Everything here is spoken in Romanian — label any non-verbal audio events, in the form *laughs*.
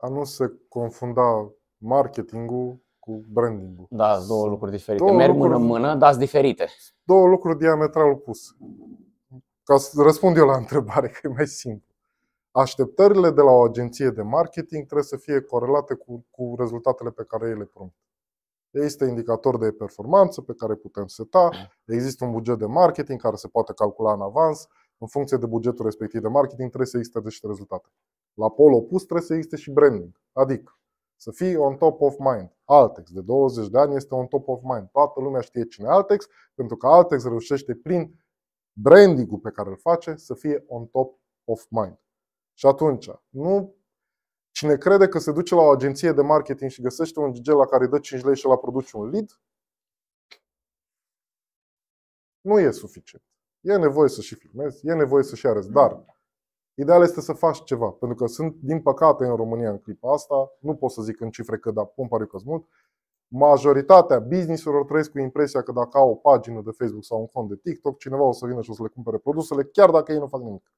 a nu se confunda marketingul cu brandingul. Da, sunt două lucruri diferite. Două Merg lucruri, mână în mână, dar sunt diferite. Două lucruri diametral opuse. Ca să răspund eu la întrebare, *laughs* că e mai simplu. Așteptările de la o agenție de marketing trebuie să fie corelate cu, cu rezultatele pe care ele promit. Există indicatori de performanță pe care putem seta, există un buget de marketing care se poate calcula în avans. În funcție de bugetul respectiv de marketing trebuie să existe niște rezultate. La pol opus trebuie să existe și branding. Adică să fii on top of mind. Altex de 20 de ani este on top of mind. Toată lumea știe cine Altex, pentru că Altex reușește prin branding pe care îl face să fie on top of mind. Și atunci, nu cine crede că se duce la o agenție de marketing și găsește un gel la care dă 5 lei și la produce un lead, nu e suficient. E nevoie să și filmezi, e nevoie să și arăți, mm. dar Ideal este să faci ceva, pentru că sunt, din păcate, în România în clipa asta, nu pot să zic în cifre că da, cum pare că mult, majoritatea businessurilor trăiesc cu impresia că dacă au o pagină de Facebook sau un cont de TikTok, cineva o să vină și o să le cumpere produsele, chiar dacă ei nu fac nimic.